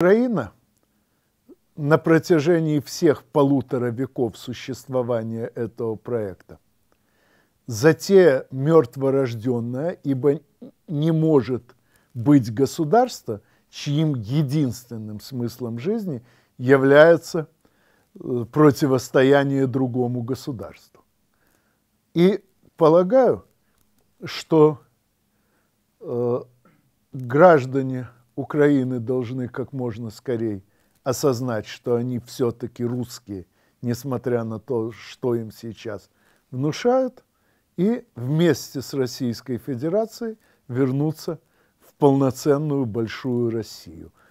Украина на протяжении всех полутора веков существования этого проекта затея мертворожденная, ибо не может быть государство, чьим единственным смыслом жизни является э, противостояние другому государству. И полагаю, что э, граждане Украины должны как можно скорее осознать, что они все-таки русские, несмотря на то, что им сейчас внушают, и вместе с Российской Федерацией вернуться в полноценную большую Россию –